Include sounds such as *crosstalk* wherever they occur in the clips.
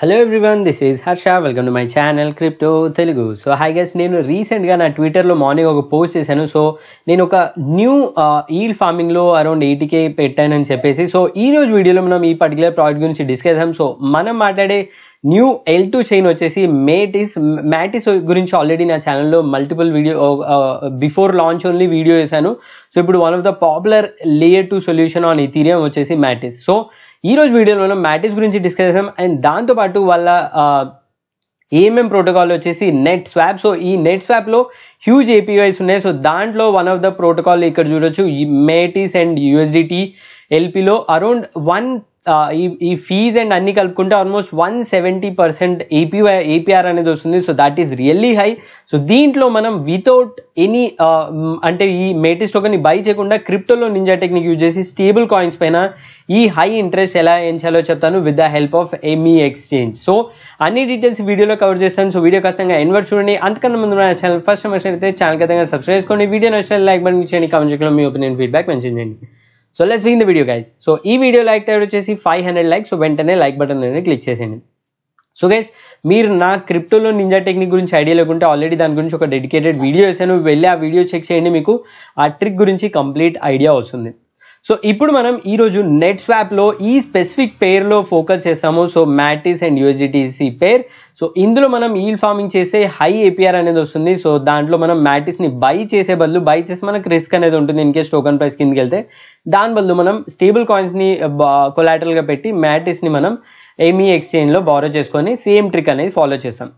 hello everyone this is Harsha welcome to my channel crypto Telugu so hi guys నేను రీసెంట్గా నా ట్విట్టర్లో మార్నింగ్ ఒక పోస్ట్ చేశాను సో నేను ఒక న్యూ ఈల్ ఫార్మింగ్లో అరౌండ్ ఎయిటీకే పెట్టానని చెప్పేసి సో ఈ రోజు వీడియోలో మనం ఈ పర్టికులర్ ప్రోడక్ట్ గురించి డిస్కస్ చేసాం సో మనం మాట్లాడే న్యూ ఎల్ టూ చైన్ వచ్చేసి మేటిస్ మ్యాటిస్ గురించి ఆల్రెడీ నా ఛానల్లో multiple video before launch only video వేశాను సో ఇప్పుడు one of the popular layer two solution on Ethereum వచ్చేసి మ్యాటిస్ సో ఈ రోజు వీడియోలో మనం మ్యాటిస్ గురించి డిస్కస్ చేసాం అండ్ దాంతోపాటు వాళ్ళ ఏఎంఎం uh, ప్రోటోకాల్ వచ్చేసి నెట్ స్వాప్ సో ఈ నెట్ స్వాప్లో హ్యూజ్ ఏపీవైస్ ఉన్నాయి సో దాంట్లో వన్ ఆఫ్ ద ప్రోటోకాల్ ఇక్కడ చూడొచ్చు మేటిస్ అండ్ యూఎస్డిటీ ఎల్పిలో అరౌండ్ వన్ ఈ ఫీజ్ అండ్ అన్ని కలుపుకుంటే almost one seventy percent APY APR అనేది వస్తుంది so that is really high so దీంట్లో మనం వితౌట్ ఎనీ అంటే ఈ మేటిస్ ని బై చేయకుండా క్రిప్టోలో నింజా టెక్నిక్ యూజ్ చేసి స్టేబుల్ కాయిన్స్ పైన ఈ హై ఇంట్రెస్ట్ ఎలా ఎంచాలో చెప్తాను విత్ ద హెల్ప్ ఆఫ్ ఎమీ ఎక్స్చేంజ్ సో అన్ని డీటెయిల్స్ వీడియోలో కవర్ చేస్తాను సో వీడియో ఖచ్చితంగా ఎన్వర్ చూడండి అంతకన్నా ముందు నా ఛానల్ ఫస్ట్ టైం అయితే ఛానల్ ఖచ్చితంగా సబ్స్క్రైబ్ చేసుకోండి వీడియో నచ్చిన లైక్ బటన్ చేయండి చేయడం మీ ఒపీనియన్ ఫీడ్బ్యాక్ మెన్షన్ చేయండి so let's begin the video guys so ఈ వీడియో లైక్ టైప్ వచ్చేసి ఫైవ్ హండ్రెడ్ లైక్ సో వెంటనే లైక్ బటన్ అనేది క్లిక్ చేసేయండి సో గైస్ మీరు నా క్రిప్టోలో నింజా టెక్నిక్ గురించి ఐడియా లేకుంటే ఆల్రెడీ దాని గురించి ఒక డెడికేటెడ్ వీడియో వేసాను వెళ్ళి ఆ వీడియో చెక్ చేయండి మీకు ఆ ట్రిక్ గురించి కంప్లీట్ ఐడియా వస్తుంది సో ఇప్పుడు మనం ఈరోజు నెట్ స్వాప్లో ఈ స్పెసిఫిక్ పేర్లో ఫోకస్ చేస్తాము సో మ్యాటిస్ అండ్ యూజిటిసి పేర్ సో ఇందులో మనం ఈల్ ఫార్మింగ్ చేసే హై ఏపీఆర్ అనేది వస్తుంది సో దాంట్లో మనం మ్యాటిస్ని బై చేసే బదులు బై చేసి మనకు రిస్క్ అనేది ఉంటుంది ఇన్ కేస్ టోకన్ ప్రైస్ కిందకి వెళ్తే దాని బదులు మనం స్టేబుల్ కాయిన్స్ని కొలాటరల్గా పెట్టి మ్యాటిస్ని మనం ఏమీ ఎక్స్చేంజ్లో బారో చేసుకొని సేమ్ ట్రిక్ అనేది ఫాలో చేస్తాం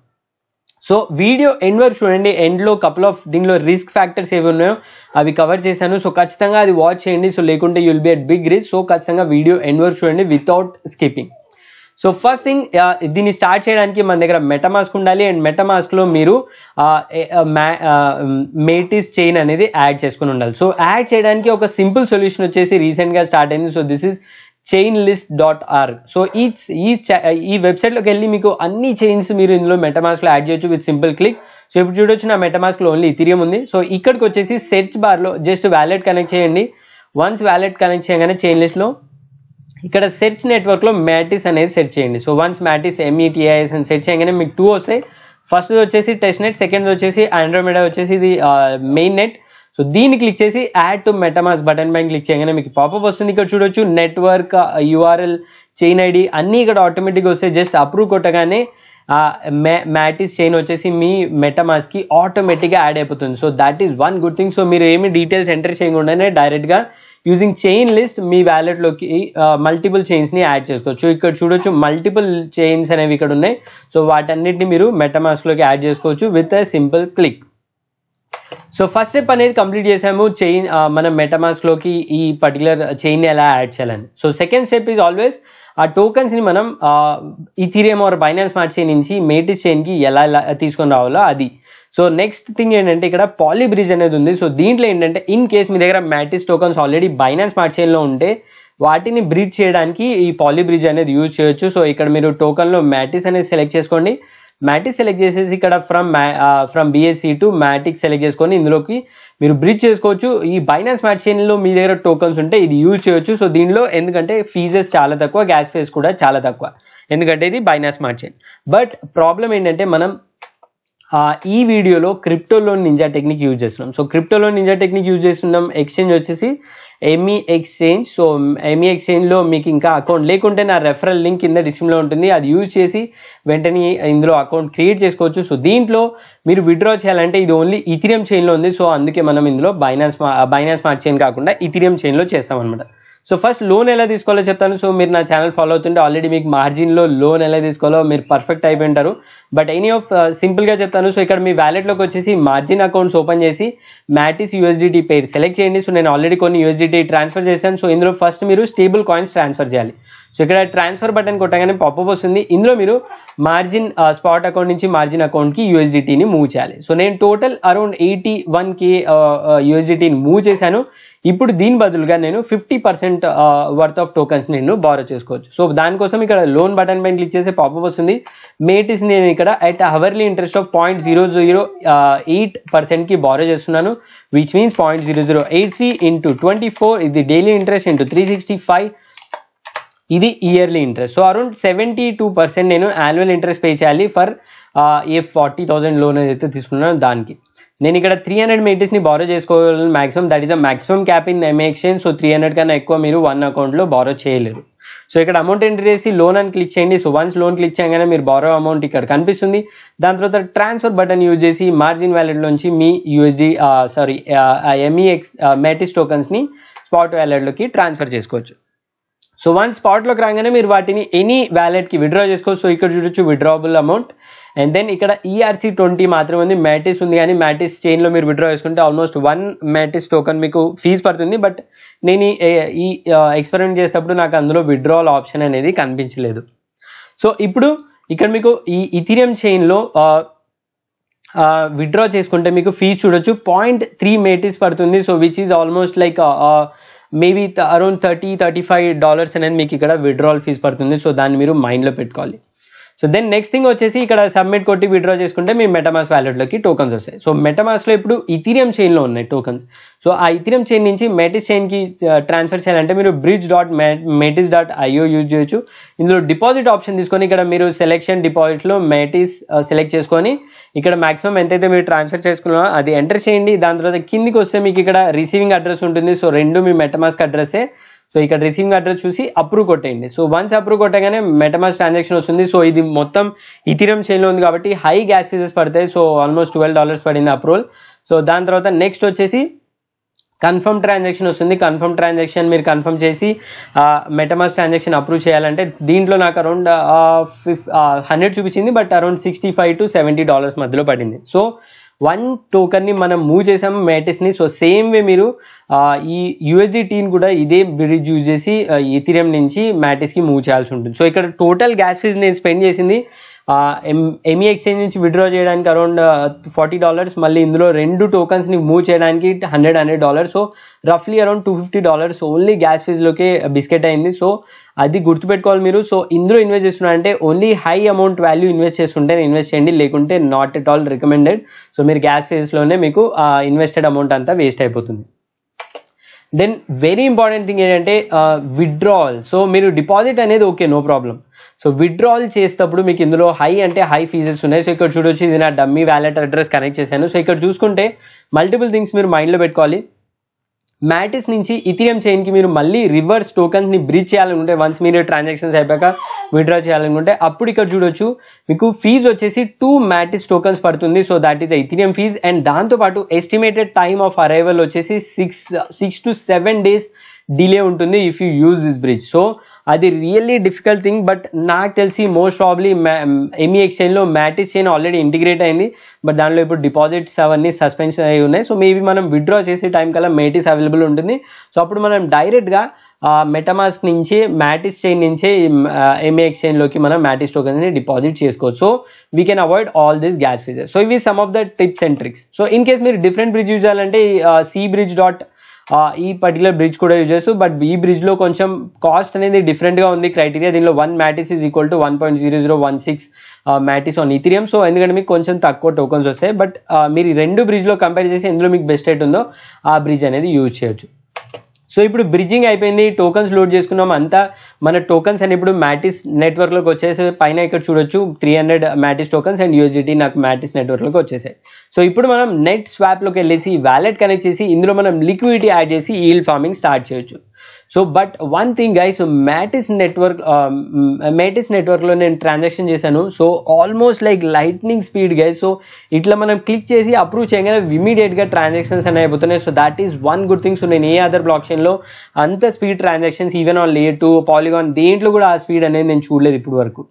సో వీడియో ఎండ్ వరకు చూడండి ఎండ్లో కపుల్ ఆఫ్ దీనిలో రిస్క్ ఫ్యాక్టర్స్ ఏవి ఉన్నాయో అవి కవర్ చేశాను సో ఖచ్చితంగా అది వాచ్ చేయండి సో లేకుంటే you'll be at big risk so ఖచ్చితంగా వీడియో ఎండ్ వరకు చూడండి without skipping so first thing దీన్ని స్టార్ట్ చేయడానికి మన దగ్గర మెటమాస్క్ ఉండాలి అండ్ మెటమాస్క్లో మీరు మేటిస్ చైన్ అనేది యాడ్ చేసుకుని ఉండాలి సో యాడ్ చేయడానికి ఒక సింపుల్ సొల్యూషన్ వచ్చేసి రీసెంట్గా స్టార్ట్ అయింది so this is chain list dot R so ఈ ఈ ఈ వెబ్సైట్లోకి వెళ్ళి మీకు అన్ని చైన్స్ మీరు ఇందులో మెటమాస్క్లో యాడ్ చేయొచ్చు విత్ సింపుల్ క్లిక్ సో ఇప్పుడు చూడొచ్చు నా మెటమాస్క్లో ఓన్లీ ఇథీరియం ఉంది సో ఇక్కడికి వచ్చేసి సెర్చ్ బార్లో జస్ట్ వ్యాలెట్ కనెక్ట్ చేయండి వన్స్ వ్యాలెట్ కనెక్ట్ చేయగానే చైన్ లిస్ట్లో ఇక్కడ సెర్చ్ నెట్వర్క్లో మ్యాటిస్ అనేది సెర్చ్ చేయండి సో వన్స్ మ్యాటిస్ ఎంఈటిఐఎస్ అని సెర్చ్ చేయగానే మీకు టూ వస్తాయి ఫస్ట్ వచ్చేసి టెస్ట్ నెట్ సెకండ్ వచ్చేసి ఆండ్రోమెడా వచ్చేసి ఇది మెయిన్ uh, నెట్ సో దీన్ని క్లిక్ చేసి యాడ్ టు మెటమాస్ బటన్ పైన క్లిక్ చేయగానే మీకు పాపప్ వస్తుంది ఇక్కడ చూడొచ్చు నెట్వర్క్ యూఆర్ఎల్ చైన్ ఐడి అన్నీ ఇక్కడ ఆటోమేటిక్గా వస్తాయి జస్ట్ అప్రూవ్ కొట్టగానే మ్యాటిస్ చైన్ వచ్చేసి మీ మెటమాస్కి ఆటోమేటిక్గా యాడ్ అయిపోతుంది so that is one good thing so మీరు ఏమి డీటెయిల్స్ ఎంటర్ చేయకుండానే డైరెక్ట్గా యూజింగ్ చైన్ లిస్ట్ మీ వ్యాలెట్లోకి మల్టిపుల్ చైన్స్ని యాడ్ చేసుకోవచ్చు ఇక్కడ చూడొచ్చు మల్టిపుల్ చైన్స్ అనేవి ఇక్కడ ఉన్నాయి సో వాటన్నిటిని మీరు మెటమాస్క్లోకి యాడ్ చేసుకోవచ్చు with a simple click so first step అనేది కంప్లీట్ చేసాము చైన్ మెటమాస్క్ మెటమాస్క్లోకి ఈ పర్టికులర్ చైన్ ఎలా యాడ్ చేయాలని so second step is always ఆ టోకన్స్ని మనం Ethereum or Binance smart chain నుంచి మేటిస్ చైన్ కి ఎలా తీసుకొని రావాలో అది సో నెక్స్ట్ థింగ్ ఏంటంటే ఇక్కడ బ్రిడ్జ్ అనేది ఉంది సో దీంట్లో ఏంటంటే ఇన్ కేస్ మీ దగ్గర Metis tokens already Binance smart లో ఉంటే వాటిని బ్రిడ్జ్ చేయడానికి ఈ బ్రిడ్జ్ అనేది యూజ్ చేయొచ్చు సో ఇక్కడ మీరు టోకన్లో మ్యాటిస్ అనేది సెలెక్ట్ చేసుకోండి మ్యాటిక్ సెలెక్ట్ చేసేసి ఇక్కడ from from BSC to Matic select చేసుకొని ఇందులోకి మీరు బ్రిడ్జ్ చేసుకోవచ్చు ఈ బైనాన్స్ మ్యాట్ చైన్లో మీ దగ్గర టోకన్స్ ఉంటే ఇది యూజ్ చేయొచ్చు సో దీనిలో ఎందుకంటే ఫీజెస్ చాలా తక్కువ గ్యాస్ ఫీజ్ కూడా చాలా తక్కువ ఎందుకంటే ఇది బైనాన్స్ మ్యాట్ చైన్ బట్ ప్రాబ్లం ఏంటంటే మనం ఈ వీడియోలో క్రిప్టోలోన్ నింజా టెక్నిక్ యూజ్ చేస్తున్నాం so crypto loan ninja technique use చేస్తున్నాం ఎక్స్చేంజ్ వచ్చేసి ఎమీ ఎక్స్చేంజ్ e సో ఎమీ ఎక్స్చేంజ్లో e మీకు ఇంకా అకౌంట్ లేకుంటే నా రెఫరల్ లింక్ కింద డిస్క్రిప్షన్లో ఉంటుంది అది యూజ్ చేసి వెంటనే ఇందులో అకౌంట్ క్రియేట్ చేసుకోవచ్చు సో దీంట్లో మీరు విత్డ్రా చేయాలంటే ఇది ఓన్లీ ఇథిరియం చైన్లో ఉంది సో అందుకే మనం ఇందులో బైనాన్స్ బైనాన్స్ స్మార్ట్ చైన్ కాకుండా ఇథిరియం చైన్లో చేస్తామన్నమాట సో ఫస్ట్ లోన్ ఎలా తీసుకోవాలో చెప్తాను సో మీరు నా ఛానల్ ఫాలో అవుతుంటే ఆల్రెడీ మీకు మార్జిన్లో లోన్ ఎలా తీసుకోవాలో మీరు పర్ఫెక్ట్ అయిపోయింటారు బట్ ఎనీ ఆఫ్ సింపుల్గా చెప్తాను సో ఇక్కడ మీ వ్యాలెట్లోకి వచ్చేసి మార్జిన్ అకౌంట్స్ ఓపెన్ చేసి మ్యాటిస్ యూఎస్డిటీ పేరు సెలెక్ట్ చేయండి సో నేను ఆల్రెడీ కొన్ని యూఎస్డిటీ ట్రాన్స్ఫర్ చేశాను సో ఇందులో ఫస్ట్ మీరు స్టేబుల్ కాయిన్స్ ట్రాన్స్ఫర్ చేయాలి సో ఇక్కడ ట్రాన్స్ఫర్ బటన్ కొట్టగానే పాపప్ వస్తుంది ఇందులో మీరు మార్జిన్ స్పాట్ అకౌంట్ నుంచి మార్జిన్ అకౌంట్ కి యూఎస్డిటీని మూవ్ చేయాలి సో నేను total around eighty one K యూఎస్డిటీని మూవ్ చేశాను ఇప్పుడు దీని బదులుగా నేను fifty percent worth of tokens నేను బారో చేసుకోవచ్చు సో దానికోసం ఇక్కడ లోన్ బటన్ పైన క్లిక్ చేసే పాపప్ వస్తుంది మేటిస్ నేను ఇక్కడ at hourly interest of point zero zero eight కి బారో చేస్తున్నాను which means point zero zero eight three into twenty four ఇది daily interest into three sixty five ఇది yearly interest so around seventy two percent నేను annual interest pay చేయాలి for a forty thousand loan ఏదైతే తీసుకున్నాను దానికి నేను ఇక్కడ three hundred మీటర్స్ని బారో చేసుకోగలను maximum that is a maximum cap in exchange so three hundred కన్నా ఎక్కువ మీరు వన్ అకౌంట్లో బారో చేయలేరు సో ఇక్కడ అమౌంట్ ఎంటర్ చేసి లోన్ అని క్లిక్ చేయండి సో వన్స్ లోన్ క్లిక్ చేయగానే మీరు బారో అమౌంట్ ఇక్కడ కనిపిస్తుంది దాని తర్వాత ట్రాన్స్ఫర్ బటన్ యూజ్ చేసి మార్జిన్ వ్యాలెట్ నుంచి మీ యూఎస్డి సారీ ఎంఈఎక్స్ మెటిస్ టోకన్స్ని స్పాట్ వ్యాలెట్లోకి ట్రాన్స్ఫర్ చేసుకోవచ్చు సో వన్ స్పాట్లోకి రాగానే మీరు వాటిని ఎనీ వ్యాలెట్కి విడ్రా చేసుకోవచ్చు సో ఇక్కడ చూడొచ్చు విడ్రాబుల్ అమౌంట్ అండ్ దెన్ ఇక్కడ ఈఆర్సీ e ట్వంటీ మాత్రమే ఉంది మ్యాటిస్ ఉంది కానీ మ్యాటిస్ చైన్లో మీరు విడ్రా చేసుకుంటే ఆల్మోస్ట్ వన్ మ్యాటిస్ టోకన్ మీకు ఫీజ్ పడుతుంది బట్ నేను ఈ ఎక్స్పెరిమెంట్ చేసేటప్పుడు నాకు అందులో విడ్రాల్ ఆప్షన్ అనేది కనిపించలేదు సో ఇప్పుడు ఇక్కడ మీకు ఈ ఇథీరియం చైన్లో విడ్రా చేసుకుంటే మీకు ఫీజ్ చూడొచ్చు పాయింట్ త్రీ మేటిస్ పడుతుంది so which is almost like maybe around thirty thirty five dollars అనేది మీకు ఇక్కడ విడ్రాల్ ఫీజ్ పడుతుంది సో దాన్ని మీరు మైండ్లో పెట్టుకోవాలి సో దెన్ నెక్స్ట్ థింగ్ వచ్చేసి ఇక్కడ సబ్మిట్ కొట్టి విడ్రా చేసుకుంటే మీ మెటమాస్ వ్యాలెట్లోకి టోకన్స్ వస్తాయి సో మెటమాస్లో ఇప్పుడు ఇథీరియం చైన్లో ఉన్నాయి టోకన్స్ సో ఆ ఇథీరియం చైన్ నుంచి మెటిస్ చైన్కి ట్రాన్స్ఫర్ చేయాలంటే మీరు bridge dot Metis dot IO use చేయొచ్చు ఇందులో డిపాజిట్ ఆప్షన్ తీసుకొని ఇక్కడ మీరు సెలెక్షన్ డిపాజిట్లో మెటిస్ సెలెక్ట్ చేసుకొని ఇక్కడ మాక్సిమం ఎంతైతే మీరు ట్రాన్స్ఫర్ చేసుకున్నారో అది ఎంటర్ చేయండి దాని తర్వాత కిందికి వస్తే మీకు ఇక్కడ రిసీవింగ్ అడ్రస్ ఉంటుంది సో రెండు మీ మెటమాస్క్ అడ్రస్సే సో ఇక్కడ రిసీవింగ్ అడ్రస్ చూసి అప్రూవ్ కొట్టేయండి సో వన్స్ అప్రూవ్ కొట్టగానే మెటమాస్ ట్రాన్సాక్షన్ వస్తుంది సో ఇది మొత్తం ఇథిరం చైన్లో ఉంది కాబట్టి హై గ్యాస్ ఫీజెస్ పడతాయి సో ఆల్మోస్ట్ ట్వెల్వ్ డాలర్స్ పడింది అప్రూవల్ సో దాని తర్వాత నెక్స్ట్ వచ్చేసి కన్ఫర్మ్ ట్రాన్సాక్షన్ వస్తుంది కన్ఫర్మ్ ట్రాన్సాక్షన్ మీరు కన్ఫర్మ్ చేసి మెటమాస్ ట్రాన్సాక్షన్ అప్రూవ్ చేయాలంటే దీంట్లో నాకు అరౌండ్ హండ్రెడ్ చూపించింది but around sixty five to seventy dollars మధ్యలో పడింది సో వన్ ని మనం మూవ్ చేసాము ని సో సేమ్ వే మీరు ఈ యూఎస్డిటీని కూడా ఇదే బ్రిడ్జ్ యూజ్ చేసి ఈథిరియం నుంచి కి మూవ్ చేయాల్సి ఉంటుంది సో ఇక్కడ టోటల్ గ్యాస్ ఫీజ్ నేను స్పెండ్ చేసింది ఎమి ఎక్స్చేంజ్ e నుంచి విత్డ్రా చేయడానికి అరౌండ్ ఫార్టీ డాలర్స్ మళ్ళీ ఇందులో రెండు ని మూవ్ చేయడానికి హండ్రెడ్ హండ్రెడ్ డాలర్స్ సో రఫ్లీ around two fifty dollars only gas లోకే బిస్కెట్ అయింది సో అది గుర్తుపెట్టుకోవాలి మీరు సో ఇందులో ఇన్వెస్ట్ చేస్తున్నా అంటే only high amount value invest చేస్తుంటే ఇన్వెస్ట్ చేయండి లేకుంటే not at all recommended so మీరు గ్యాస్ లోనే మీకు ఇన్వెస్టెడ్ అమౌంట్ అంతా వేస్ట్ అయిపోతుంది దెన్ వెరీ ఇంపార్టెంట్ థింగ్ ఏంటంటే విత్డ్రావల్ uh, సో మీరు డిపాజిట్ అనేది okay no problem so withdrawal చేసేటప్పుడు మీకు ఇందులో హై అంటే హై ఫీజెస్ ఉన్నాయి సో ఇక్కడ చూడొచ్చు ఇది నా డమ్మీ వ్యాలెట్ అడ్రస్ కనెక్ట్ చేశాను సో ఇక్కడ చూసుకుంటే మల్టిపుల్ థింగ్స్ మీరు మైండ్లో పెట్టుకోవాలి మ్యాటిస్ నుంచి ఇథిరియం చైన్కి మీరు మళ్ళీ రివర్స్ టోకన్స్ని బ్రిడ్జ్ చేయాలనుకుంటే వన్స్ మీరు ట్రాన్సాక్షన్స్ అయిపోయాక విత్డ్రా చేయాలనుకుంటే అప్పుడు ఇక్కడ చూడొచ్చు మీకు ఫీజు వచ్చేసి టూ మ్యాటిస్ టోకన్స్ పడుతుంది so that is Ethereum fees and దాంతోపాటు ఎస్టిమేటెడ్ టైమ్ ఆఫ్ అరైవల్ వచ్చేసి six six to seven days delay ఉంటుంది if you use this bridge so అది రియల్లీ డిఫికల్ట్ థింగ్ బట్ నాకు తెలిసి మోస్ట్ ప్రాబ్లీ ఎమీ ఎక్స్చేంజ్లో Metis chain already integrate అయింది but దాంట్లో ఇప్పుడు డిపాజిట్స్ అవన్నీ సస్పెన్షన్ అయి ఉన్నాయి సో మేబీ మనం విత్డ్రా చేసే టైం కల్లా మేటిస్ అవైలబుల్ ఉంటుంది సో అప్పుడు మనం డైరెక్ట్గా మెటమాస్క్ నుంచి మ్యాటిస్ చైన్ నుంచి ఎంఏ ఎక్స్చేంజ్లోకి మనం మ్యాటిస్ టోకెన్స్ని డిపాజిట్ చేసుకోవచ్చు so we can avoid all this gas fees so ఇవి some of the tips and tricks so in case మీరు డిఫరెంట్ బ్రిడ్జ్ యూజ్ చేయాలంటే సీ బ్రిడ్జ్ డాట్ ఈ పర్టికులర్ బ్రిడ్జ్ కూడా యూజ్ చేస్తూ బట్ ఈ లో కొంచెం కాస్ట్ అనేది డిఫరెంట్గా ఉంది క్రైటీరియా దీనిలో one Metis is equal to one point zero zero one six Metis on Ethereum so ఎందుకంటే మీకు కొంచెం తక్కువ టోకన్స్ వస్తాయి బట్ మీరు రెండు బ్రిడ్జ్లో కంపేర్ చేసి ఎందులో మీకు బెస్ట్ రేట్ ఉందో ఆ బ్రిడ్జ్ అనేది యూజ్ చేయొచ్చు సో ఇప్పుడు బ్రిడ్జింగ్ అయిపోయింది టోకన్స్ లోడ్ చేసుకున్నాం అంతా మన టోకన్స్ అని ఇప్పుడు మ్యాటిస్ నెట్వర్క్లోకి వచ్చేసి పైన ఇక్కడ చూడొచ్చు three hundred Metis tokens and USDT నాకు మ్యాటిస్ నెట్వర్క్లోకి వచ్చేసాయి సో ఇప్పుడు మనం నెట్ స్వాప్లోకి వెళ్ళేసి వ్యాలెట్ కనెక్ట్ చేసి ఇందులో మనం లిక్విడిటీ యాడ్ చేసి ఈల్ ఫార్మింగ్ స్టార్ట్ చేయొచ్చు so but one thing guys Metis network Metis లో నేను ట్రాన్సాక్షన్ చేశాను so almost like lightning speed guys so ఇట్లా మనం క్లిక్ చేసి అప్రూవ్ చేయగానే గా ట్రాన్సాక్షన్స్ అని అయిపోతున్నాయి so that is one good thing so నేను ఏ అదర్ బ్లాక్ లో అంత స్పీడ్ ట్రాన్సాక్షన్స్ ఈవెన్ ఆన్ లేటు పాలిగాన్ దేంట్లో కూడా ఆ స్పీడ్ అనేది నేను చూడలేదు ఇప్పటి వరకు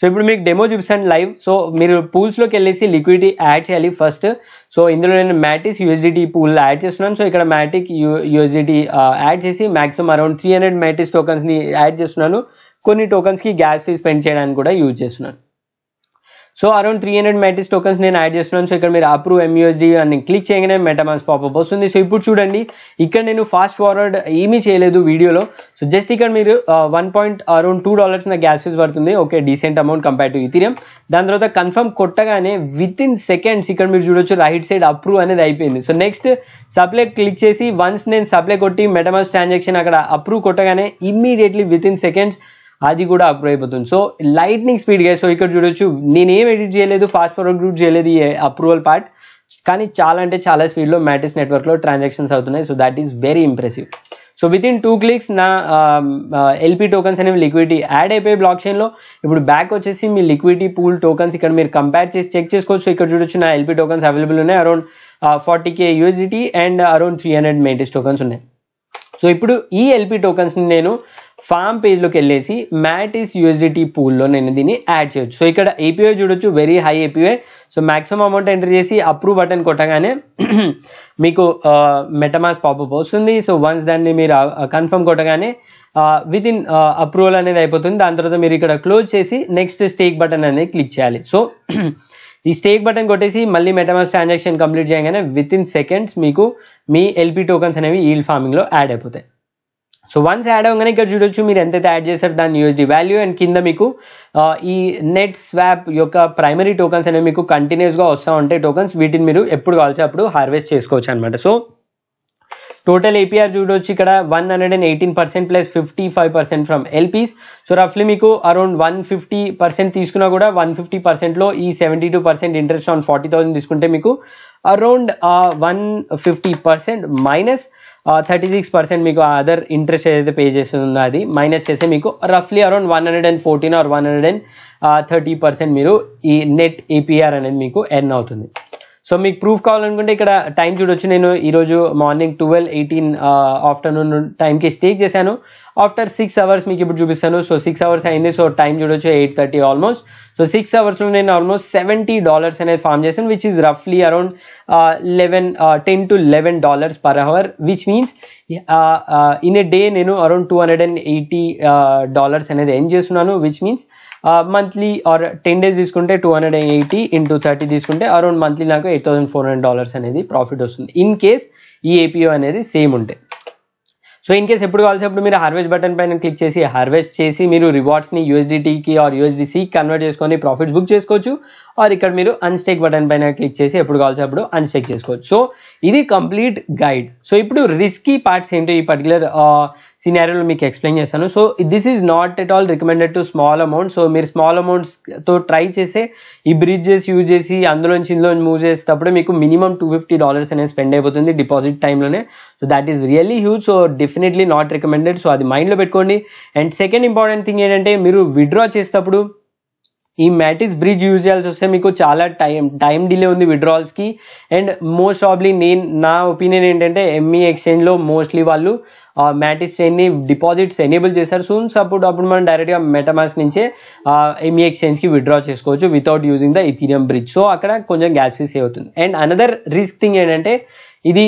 సో ఇప్పుడు మీకు డెమో చూపిస్తాను లైవ్ సో మీరు పూల్స్లోకి వెళ్ళేసి లిక్విడిటీ యాడ్ చేయాలి ఫస్ట్ సో ఇందులో నేను మ్యాటిస్ యూఎస్డిటీ పూల్ యాడ్ చేస్తున్నాను సో ఇక్కడ మ్యాటిక్ యూ యూఎస్డిటీ యాడ్ చేసి maximum around three hundred Metis టోకన్స్ని యాడ్ చేస్తున్నాను కొన్ని టోకన్స్కి గ్యాస్ ఫీజ్ స్పెండ్ చేయడానికి కూడా యూజ్ చేస్తున్నాను so around three hundred Metis tokens నేను యాడ్ చేస్తున్నాను సో ఇక్కడ మీరు అప్రూవ్ ఎంయూఎస్డి అని క్లిక్ చేయగానే మెటామాన్స్ పాపప్ వస్తుంది సో ఇప్పుడు చూడండి ఇక్కడ నేను ఫాస్ట్ ఫార్వర్డ్ ఏమీ చేయలేదు వీడియోలో సో జస్ట్ ఇక్కడ మీరు one point around two dollars నా గ్యాస్ ఫీజ్ పడుతుంది okay decent amount compare to Ethereum దాని తర్వాత కన్ఫర్మ్ కొట్టగానే విత్ ఇన్ సెకండ్స్ ఇక్కడ మీరు చూడొచ్చు రైట్ సైడ్ అప్రూవ్ అనేది అయిపోయింది సో నెక్స్ట్ సప్లై క్లిక్ చేసి వన్స్ నేను సప్లై కొట్టి మెటామాన్స్ ట్రాన్సాక్షన్ అక్కడ అప్రూవ్ కొట్టగానే ఇమ్మీడియట్లీ విత్ ఇన్ సెకండ్స్ అది కూడా అప్రూవ్ అయిపోతుంది సో లైట్నింగ్ స్పీడ్గా సో ఇక్కడ చూడొచ్చు నేనేం ఎడిట్ చేయలేదు ఫాస్ట్ ఫార్వర్డ్ గ్రూప్ చేయలేదు ఈ అప్రూవల్ పార్ట్ కానీ చాలా అంటే చాలా స్పీడ్లో మ్యాటిస్ నెట్వర్క్లో ట్రాన్సాక్షన్స్ అవుతున్నాయి so that is very impressive so within two clicks నా ఎల్పి um, టోకన్స్ అనేవి లిక్విడిటీ యాడ్ అయిపోయి బ్లాక్ చైన్లో ఇప్పుడు బ్యాక్ వచ్చేసి మీ లిక్విడిటీ పూల్ టోకన్స్ ఇక్కడ మీరు కంపేర్ చేసి చెక్ చేసుకోవచ్చు ఇక్కడ చూడొచ్చు నా ఎల్పి టోకన్స్ అవైలబుల్ ఉన్నాయి around forty K USDT and around three hundred Metis tokens ఉన్నాయి సో ఇప్పుడు ఈ ఎల్పి టోకన్స్ని నేను ఫామ్ పేజ్లోకి వెళ్ళేసి మ్యాటిస్ యూఎస్డిటీ పూల్లో నేను దీన్ని యాడ్ చేయొచ్చు సో ఇక్కడ ఏపీఏ చూడొచ్చు very high APR so maximum amount enter చేసి అప్రూవ్ బటన్ కొట్టగానే *clears throat* మీకు మెటమాస్ పాపప్ వస్తుంది సో వన్స్ దాన్ని మీరు కన్ఫర్మ్ కొట్టగానే విత్ ఇన్ అప్రూవల్ అనేది అయిపోతుంది దాని తర్వాత మీరు ఇక్కడ క్లోజ్ చేసి నెక్స్ట్ స్టేక్ బటన్ అనేది క్లిక్ చేయాలి సో *clears throat* ఈ స్టేక్ బటన్ కొట్టేసి మళ్ళీ మెటమాస్ ట్రాన్సాక్షన్ కంప్లీట్ చేయగానే విత్ ఇన్ సెకండ్స్ మీకు మీ ఎల్పీ టోకన్స్ అనేవి ఈల్ ఫార్మింగ్లో యాడ్ అయిపోతాయి సో వన్స్ యాడ్ అవ్వగానే ఇక్కడ చూడొచ్చు మీరు ఎంతైతే యాడ్ చేశారు దాని యూఎస్డి వాల్యూ అండ్ కింద మీకు ఈ నెట్ స్వాప్ యొక్క ప్రైమరీ టోకన్స్ అనేవి మీకు కంటిన్యూస్గా వస్తూ ఉంటాయి టోకన్స్ వీటిని మీరు ఎప్పుడు కావాల్సి అప్పుడు హార్వెస్ట్ చేసుకోవచ్చు అనమాట సో టోటల్ ఏపీఆర్ చూడొచ్చు ఇక్కడ one hundred and eighteen percent plus fifty five percent from LPs so రఫ్లీ మీకు అరౌండ్ వన్ ఫిఫ్టీ పర్సెంట్ తీసుకున్నా కూడా వన్ ఫిఫ్టీ పర్సెంట్లో ఈ seventy two percent interest on forty thousand తీసుకుంటే మీకు around one fifty percent minus thirty six percent మీకు other interest ఏదైతే పే చేస్తుందో అది మైనస్ చేస్తే మీకు రఫ్లీ around one hundred and fourteen or one hundred and thirty percent మీరు ఈ నెట్ ఏపీఆర్ అనేది మీకు ఎర్న్ అవుతుంది సో మీకు ప్రూఫ్ కావాలనుకుంటే ఇక్కడ టైం చూడొచ్చు నేను ఈరోజు మార్నింగ్ ట్వెల్వ్ ఎయిటీన్ ఆఫ్టర్నూన్ టైంకి స్టేక్ చేశాను ఆఫ్టర్ సిక్స్ అవర్స్ మీకు ఇప్పుడు చూపిస్తాను సో సిక్స్ అవర్స్ అయింది సో టైం చూడొచ్చు ఎయిట్ థర్టీ ఆల్మోస్ట్ సో సిక్స్ అవర్స్లో నేను ఆల్మోస్ట్ సెవెంటీ డాలర్స్ అనేది ఫామ్ చేశాను విచ్ ఈస్ రఫ్లీ around eleven ten to eleven dollars per hour which means in a day నేను around two hundred and eighty dollars అనేది earn చేస్తున్నాను which means monthly or ten days తీసుకుంటే two hundred and eighty into thirty తీసుకుంటే around monthly నాకు eight thousand four hundred dollars అనేది profit వస్తుంది in case ఈ APR అనేది సేమ్ ఉంటే సో ఇన్ కేస్ ఎప్పుడు కావాల్సినప్పుడు మీరు హార్వెస్ట్ బటన్ పైన క్లిక్ చేసి హార్వెస్ట్ చేసి మీరు రివార్డ్స్ని యూఎస్డిటీకి ఆర్ యూఎస్డిసి కన్వర్ట్ చేసుకొని ప్రాఫిట్స్ బుక్ చేసుకోవచ్చు ఆర్ ఇక్కడ మీరు అన్స్టేక్ బటన్ పైన క్లిక్ చేసి ఎప్పుడు కావాల్సి అప్పుడు అన్స్టేక్ చేసుకోవచ్చు సో ఇది కంప్లీట్ గైడ్ సో ఇప్పుడు రిస్కీ పార్ట్స్ ఏంటో ఈ పర్టికులర్ సినారీలో మీకు ఎక్స్ప్లెయిన్ చేస్తాను so this is not at all recommended to small amount so మీరు స్మాల్ అమౌంట్స్ తో ట్రై చేసే ఈ బ్రిడ్జెస్ యూజ్ చేసి అందులోంచి ఇందులో మూవ్ చేసేటప్పుడు మీకు మినిమం టూ ఫిఫ్టీ డాలర్స్ అనేది స్పెండ్ అయిపోతుంది డిపాజిట్ టైంలోనే so that is really huge so definitely not recommended so అది మైండ్లో పెట్టుకోండి అండ్ సెకండ్ ఇంపార్టెంట్ థింగ్ ఏంటంటే మీరు విత్డ్రా చేసేటప్పుడు ఈ మ్యాటిస్ బ్రిడ్జ్ యూజ్ చేయాల్సి వస్తే మీకు చాలా టైం టైం డిలే ఉంది విడ్రాల్స్కి అండ్ మోస్ట్ ఆబ్లీ నేను నా ఒపీనియన్ ఏంటంటే ఎంఈ ఎక్స్చేంజ్లో e మోస్ట్లీ వాళ్ళు మ్యాటిస్ చైన్ని డిపాజిట్స్ ఎనేబుల్ చేశారు సూన్స్ సపోర్ట్ అప్పుడు మనం డైరెక్ట్గా మెటమాస్ నుంచే ఎంఈ ఎక్స్చేంజ్కి విడ్రా చేసుకోవచ్చు without using the Ethereum bridge so అక్కడ కొంచెం గ్యాస్ ఫీస్ అవుతుంది అండ్ అనదర్ రిస్క్ థింగ్ ఏంటంటే ఇది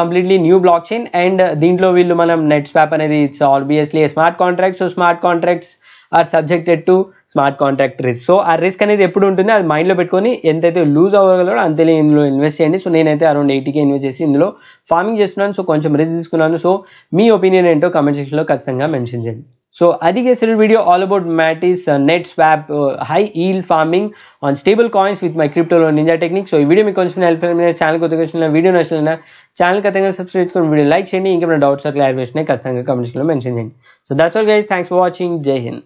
completely new blockchain and దీంట్లో వీళ్ళు మనం నెట్ స్వాప్ అనేది it's obviously smart contracts so smart contracts are subjected to smart contract risk so ఆ రిస్క్ అనేది ఎప్పుడు ఉంటుంది అది మైండ్లో పెట్టుకొని ఎంతైతే లూజ్ అవ్వగలరో అంతే ఇందులో ఇన్వెస్ట్ చేయండి సో నేనైతే అరౌండ్ ఎయిటీకే ఇన్వెస్ట్ చేసి ఇందులో ఫార్మింగ్ చేస్తున్నాను సో కొంచెం రిస్క్ తీసుకున్నాను సో మీ ఒపీనియన్ ఏంటో కమెంట్ సెక్షన్లో ఖచ్చితంగా మెన్షన్ చేయండి సో అది చేసిన video all about Metis NetSwap high yield farming on stablecoins with my క్రిప్టోలో నింజా టెక్నిక్ సో ఈ వీడియో మీకు కొంచెం హెల్ప్ ఛానల్ కొత్త వచ్చిన వీడియో నచ్చిన ఛానల్ ఖచ్చితంగా సబ్స్క్రైబ్ చేసుకుని వీడియో లైక్ చేయండి ఇంకేమైనా డౌట్స్ క్లారిఫికేషన్ ఖచ్చితంగా కమెంట్స్లో మెన్షన్ చేయండి so that's all guys thanks for watching జై హింద్